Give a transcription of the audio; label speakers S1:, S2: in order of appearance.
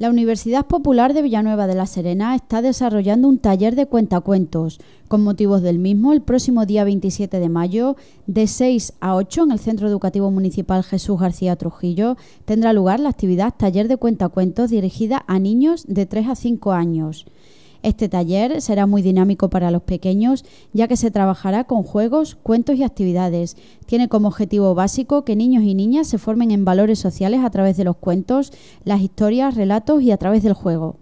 S1: La Universidad Popular de Villanueva de la Serena está desarrollando un taller de cuentacuentos. Con motivos del mismo, el próximo día 27 de mayo, de 6 a 8, en el Centro Educativo Municipal Jesús García Trujillo, tendrá lugar la actividad Taller de Cuentacuentos dirigida a niños de 3 a 5 años. Este taller será muy dinámico para los pequeños, ya que se trabajará con juegos, cuentos y actividades. Tiene como objetivo básico que niños y niñas se formen en valores sociales a través de los cuentos, las historias, relatos y a través del juego.